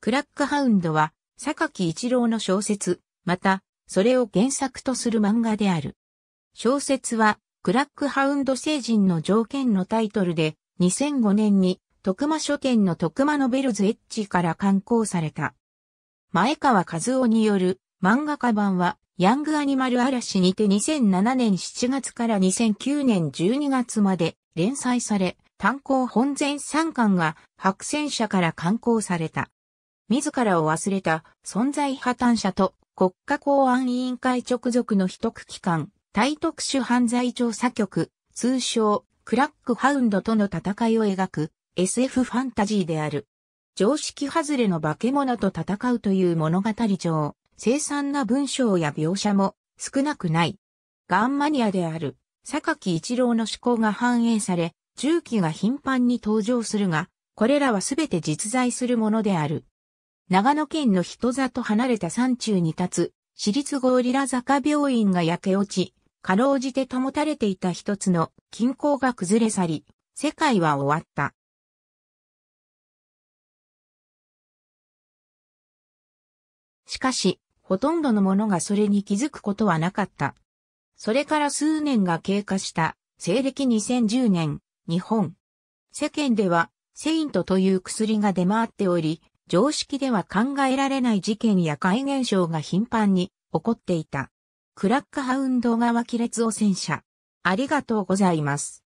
クラックハウンドは、坂木一郎の小説、また、それを原作とする漫画である。小説は、クラックハウンド星人の条件のタイトルで、2005年に、徳間書店の徳間ノベルズエッジから刊行された。前川和夫による漫画家版は、ヤングアニマル嵐にて2007年7月から2009年12月まで連載され、単行本全3巻が白戦車から刊行された。自らを忘れた存在破綻者と国家公安委員会直属の秘匿機関、対特殊犯罪調査局、通称、クラックハウンドとの戦いを描く SF ファンタジーである。常識外れの化け物と戦うという物語上、生産な文章や描写も少なくない。ガンマニアである、榊一郎の思考が反映され、銃器が頻繁に登場するが、これらはすべて実在するものである。長野県の人里離れた山中に立つ、私立ゴーリラ坂病院が焼け落ち、かろうじて保たれていた一つの均衡が崩れ去り、世界は終わった。しかし、ほとんどの者がそれに気づくことはなかった。それから数年が経過した西暦2010年、日本。世間では、セイントという薬が出回っており、常識では考えられない事件や怪現象が頻繁に起こっていた。クラックハウンド川亀裂汚染者。ありがとうございます。